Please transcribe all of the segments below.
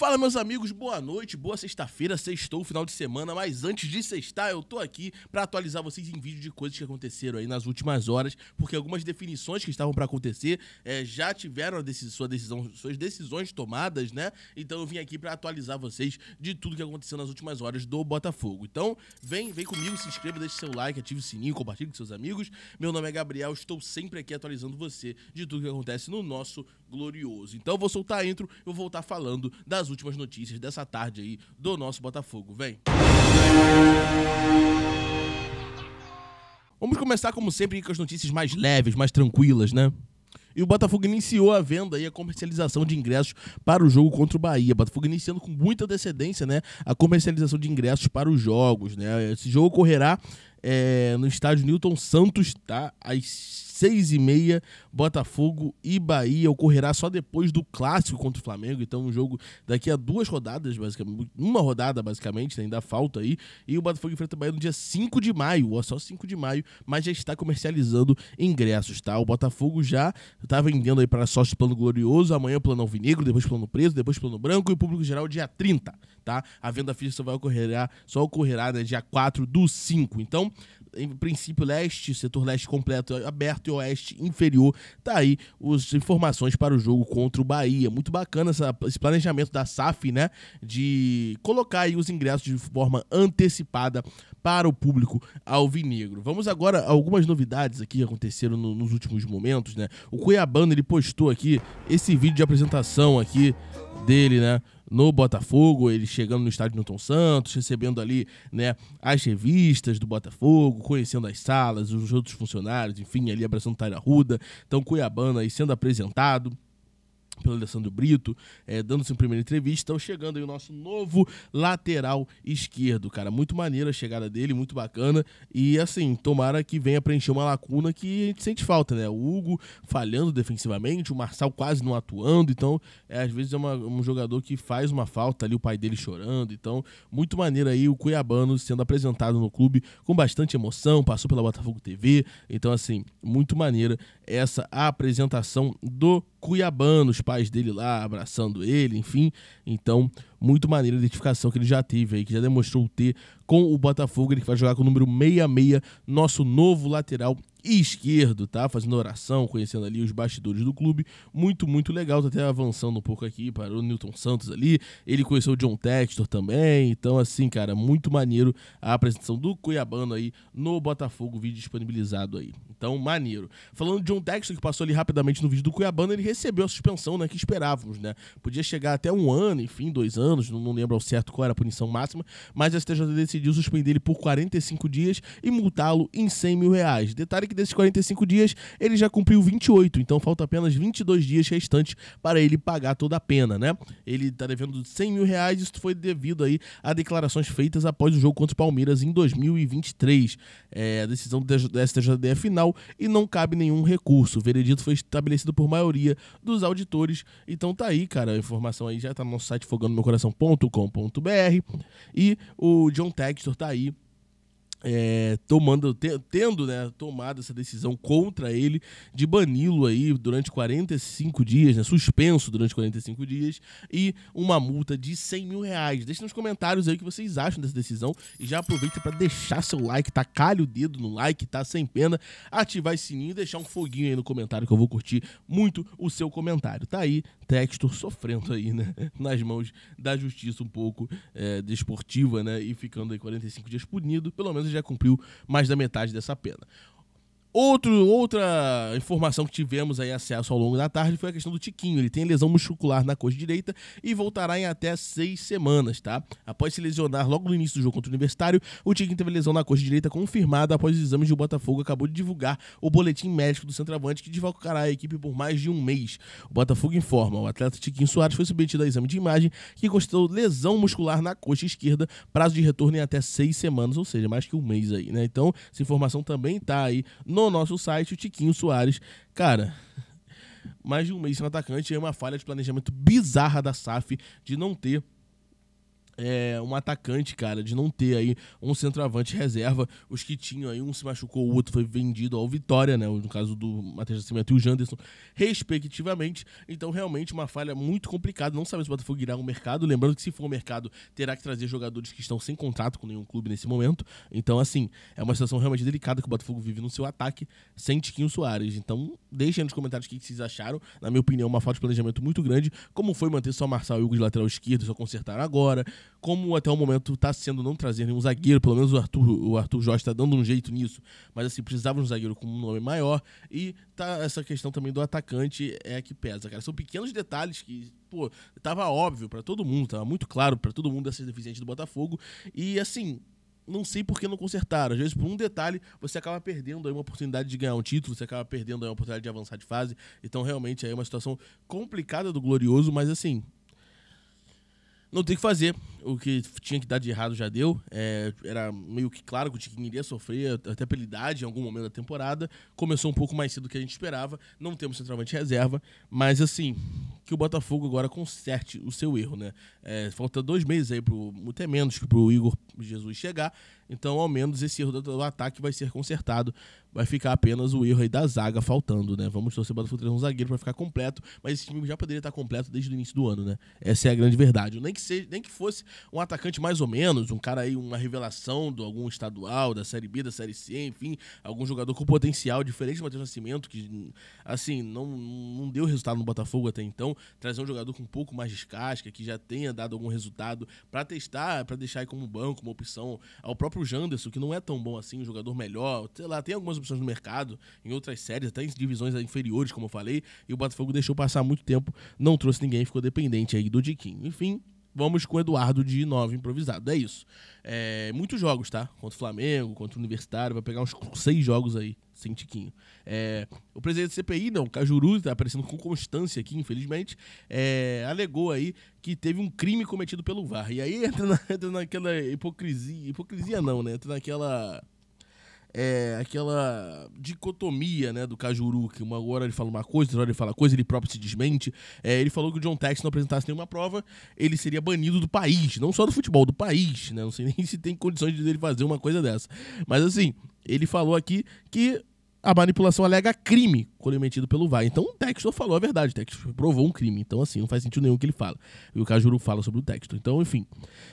Fala, meus amigos, boa noite, boa sexta-feira, sextou, final de semana, mas antes de sextar, eu tô aqui para atualizar vocês em vídeo de coisas que aconteceram aí nas últimas horas, porque algumas definições que estavam para acontecer é, já tiveram sua decisão, suas decisões tomadas, né? Então eu vim aqui para atualizar vocês de tudo que aconteceu nas últimas horas do Botafogo. Então, vem, vem comigo, se inscreva, deixe seu like, ative o sininho, compartilhe com seus amigos. Meu nome é Gabriel, estou sempre aqui atualizando você de tudo que acontece no nosso glorioso. Então eu vou soltar a intro, eu vou voltar falando das últimas notícias dessa tarde aí do nosso Botafogo. Vem! Vamos começar, como sempre, com as notícias mais leves, mais tranquilas, né? E o Botafogo iniciou a venda e a comercialização de ingressos para o jogo contra o Bahia. O Botafogo iniciando com muita antecedência, né? A comercialização de ingressos para os jogos, né? Esse jogo ocorrerá é, no estádio Newton Santos, tá? Às seis e meia, Botafogo e Bahia ocorrerá só depois do clássico contra o Flamengo. Então, um jogo daqui a duas rodadas, basicamente. Uma rodada, basicamente, né? ainda falta aí. E o Botafogo enfrenta o Bahia no dia 5 de maio, só 5 de maio, mas já está comercializando ingressos, tá? O Botafogo já está vendendo aí para sócios plano glorioso, amanhã plano alvinegro, depois plano preto, depois plano branco e o público geral dia 30, tá? A venda física só vai ocorrerá só ocorrerá né, dia 4 do 5. Então, em princípio, leste, setor leste completo aberto e oeste inferior. Tá aí as informações para o jogo contra o Bahia. Muito bacana essa, esse planejamento da SAF, né? De colocar aí os ingressos de forma antecipada para o público alvinegro. Vamos agora a algumas novidades aqui que aconteceram no, nos últimos momentos, né? O Cuiabano ele postou aqui esse vídeo de apresentação aqui dele, né? No Botafogo, ele chegando no estádio Newton Santos, recebendo ali, né, as revistas do Botafogo, conhecendo as salas, os outros funcionários, enfim, ali abraçando Taira Ruda. Então, Cuiabana aí sendo apresentado pelo Alessandro Brito, é, dando sua primeira entrevista. Então, chegando aí o nosso novo lateral esquerdo, cara. Muito maneiro a chegada dele, muito bacana. E assim, tomara que venha preencher uma lacuna que a gente sente falta, né? O Hugo falhando defensivamente, o Marçal quase não atuando. Então, é, às vezes é uma, um jogador que faz uma falta ali, o pai dele chorando. Então, muito maneiro aí o Cuiabano sendo apresentado no clube com bastante emoção. Passou pela Botafogo TV. Então, assim, muito maneira essa apresentação do Cuiabá, os pais dele lá abraçando ele, enfim. Então, muito maneira a identificação que ele já teve aí, que já demonstrou ter com o Botafogo. Ele que vai jogar com o número 66, nosso novo lateral esquerdo, tá? Fazendo oração, conhecendo ali os bastidores do clube. Muito, muito legal. Tá até avançando um pouco aqui para o Newton Santos ali. Ele conheceu o John Textor também. Então, assim, cara, muito maneiro a apresentação do Cuiabano aí no Botafogo, vídeo disponibilizado aí. Então, maneiro. Falando de John Textor, que passou ali rapidamente no vídeo do Cuiabano, ele recebeu a suspensão, né? Que esperávamos, né? Podia chegar até um ano, enfim, dois anos anos, não, não lembro ao certo qual era a punição máxima, mas a STJD decidiu suspender ele por 45 dias e multá-lo em 100 mil reais. Detalhe que desses 45 dias ele já cumpriu 28, então falta apenas 22 dias restantes para ele pagar toda a pena, né? Ele está devendo 100 mil reais, isso foi devido aí a declarações feitas após o jogo contra o Palmeiras em 2023. É, a decisão da STJD é final e não cabe nenhum recurso. O veredito foi estabelecido por maioria dos auditores, então tá aí, cara, a informação aí já está no nosso site fogando meu coração informação.com.br e o John Textor está aí é, tomando, tendo né, tomado essa decisão contra ele de bani-lo aí durante 45 dias, né, suspenso durante 45 dias, e uma multa de 100 mil reais. Deixe nos comentários aí o que vocês acham dessa decisão e já aproveita para deixar seu like, tacalha tá? o dedo no like, tá sem pena, ativar o sininho e deixar um foguinho aí no comentário que eu vou curtir muito o seu comentário. Tá aí, Textor sofrendo aí, né, nas mãos da justiça um pouco é, desportiva, né, e ficando aí 45 dias punido, pelo menos já cumpriu mais da metade dessa pena. Outro, outra informação que tivemos aí acesso ao longo da tarde foi a questão do Tiquinho. Ele tem lesão muscular na coxa direita e voltará em até seis semanas, tá? Após se lesionar logo no início do jogo contra o Universitário, o Tiquinho teve lesão na coxa direita confirmada após os exames de Botafogo acabou de divulgar o boletim médico do centroavante que divulgará a equipe por mais de um mês. O Botafogo informa, o atleta Tiquinho Soares foi submetido a exame de imagem que constatou lesão muscular na coxa esquerda, prazo de retorno em até seis semanas, ou seja, mais que um mês aí, né? Então, essa informação também tá aí no no nosso site, o Tiquinho Soares. Cara, mais de um mês sem atacante é uma falha de planejamento bizarra da SAF de não ter é, um atacante, cara, de não ter aí um centroavante reserva. Os que tinham aí, um se machucou, o outro foi vendido ao Vitória, né? No caso do Matheus Nascimento e o Janderson, respectivamente. Então, realmente, uma falha muito complicada. Não sabemos se o Botafogo irá ao mercado. Lembrando que se for o mercado, terá que trazer jogadores que estão sem contrato com nenhum clube nesse momento. Então, assim, é uma situação realmente delicada que o Botafogo vive no seu ataque sem Tiquinho Soares. Então, deixem nos comentários o que vocês acharam. Na minha opinião, uma falta de planejamento muito grande. Como foi manter só Marçal e Hugo de lateral esquerdo, só consertaram agora como até o momento está sendo não trazer nenhum zagueiro, pelo menos o Arthur, o Arthur Jorge está dando um jeito nisso, mas assim, precisava de um zagueiro com um nome maior, e tá essa questão também do atacante é que pesa, cara. São pequenos detalhes que, pô, tava óbvio para todo mundo, tava muito claro para todo mundo essa deficiência do Botafogo, e assim, não sei por que não consertaram. Às vezes, por um detalhe, você acaba perdendo aí uma oportunidade de ganhar um título, você acaba perdendo aí uma oportunidade de avançar de fase. Então, realmente, aí é uma situação complicada do Glorioso, mas assim. Não tem o que fazer o que tinha que dar de errado já deu. É, era meio que claro que o Tiquinho iria sofrer, até pela idade, em algum momento da temporada. Começou um pouco mais cedo do que a gente esperava. Não temos centroavante reserva. Mas, assim, que o Botafogo agora conserte o seu erro, né? É, falta dois meses aí, pro, até menos, que pro Igor Jesus chegar. Então, ao menos, esse erro do, do ataque vai ser consertado. Vai ficar apenas o erro aí da zaga faltando, né? Vamos torcer o Botafogo trazer um zagueiro para ficar completo. Mas esse time já poderia estar completo desde o início do ano, né? Essa é a grande verdade. Nem que, seja, nem que fosse um atacante mais ou menos, um cara aí, uma revelação de algum estadual, da Série B, da Série C, enfim, algum jogador com potencial diferente do Matheus Nascimento, que, assim, não, não deu resultado no Botafogo até então. Trazer um jogador com um pouco mais de casca que já tenha dado algum resultado para testar, para deixar aí como banco, uma opção ao próprio Janderson, que não é tão bom assim, um jogador melhor, sei lá, tem algumas opções no mercado, em outras séries, até em divisões inferiores, como eu falei, e o Botafogo deixou passar muito tempo, não trouxe ninguém, ficou dependente aí do Diquinho. Enfim, Vamos com o Eduardo de 9 improvisado. É isso. É, muitos jogos, tá? Contra o Flamengo, contra o Universitário. Vai pegar uns seis jogos aí, sem tiquinho. É, o presidente do CPI, não, Cajuru, tá aparecendo com constância aqui, infelizmente, é, alegou aí que teve um crime cometido pelo VAR. E aí entra, na, entra naquela hipocrisia. Hipocrisia não, né? Entra naquela é, aquela dicotomia né, do Cajuru, que uma hora ele fala uma coisa, outra hora ele fala coisa, ele próprio se desmente. É, ele falou que o John Tex não apresentasse nenhuma prova, ele seria banido do país, não só do futebol, do país. Né? Não sei nem se tem condições de ele fazer uma coisa dessa. Mas assim, ele falou aqui que a manipulação alega crime cometido pelo VAR. Então o Textor falou a verdade, o Textor provou um crime. Então, assim, não faz sentido nenhum o que ele fala. E o Cajuru fala sobre o Textor. Então, enfim,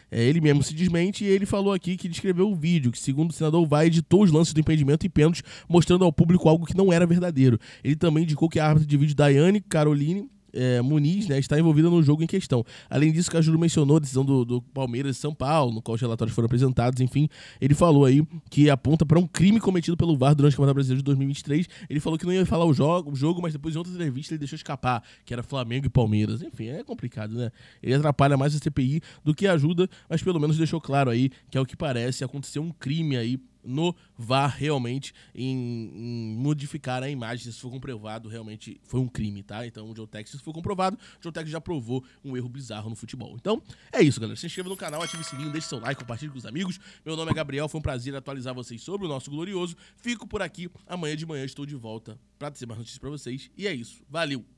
é, ele mesmo se desmente e ele falou aqui que descreveu o vídeo, que segundo o senador, o VAR editou os lances do impedimento e pênalti, mostrando ao público algo que não era verdadeiro. Ele também indicou que a árbitra de vídeo, Daiane Caroline, é, Muniz né, está envolvida no jogo em questão. Além disso, que a Júlio mencionou a decisão do, do Palmeiras e São Paulo, no qual os relatórios foram apresentados, enfim, ele falou aí que aponta para um crime cometido pelo VAR durante o Campeonato Brasileiro de 2023. Ele falou que não ia falar o jogo, o jogo mas depois em outra entrevista ele deixou escapar, que era Flamengo e Palmeiras. Enfim, é complicado, né? Ele atrapalha mais a CPI do que ajuda, mas pelo menos deixou claro aí que, é o que parece, aconteceu um crime aí no VAR realmente em, em, modificar a imagem. Se for comprovado, realmente foi um crime, tá? Então o Jotec, se for comprovado, o Jotec já provou um erro bizarro no futebol. Então é isso, galera. Se inscreva no canal, ative o sininho, deixe seu like, compartilhe com os amigos. Meu nome é Gabriel, foi um prazer atualizar vocês sobre o nosso glorioso. Fico por aqui. Amanhã de manhã estou de volta para trazer mais notícias para vocês. E é isso. Valeu!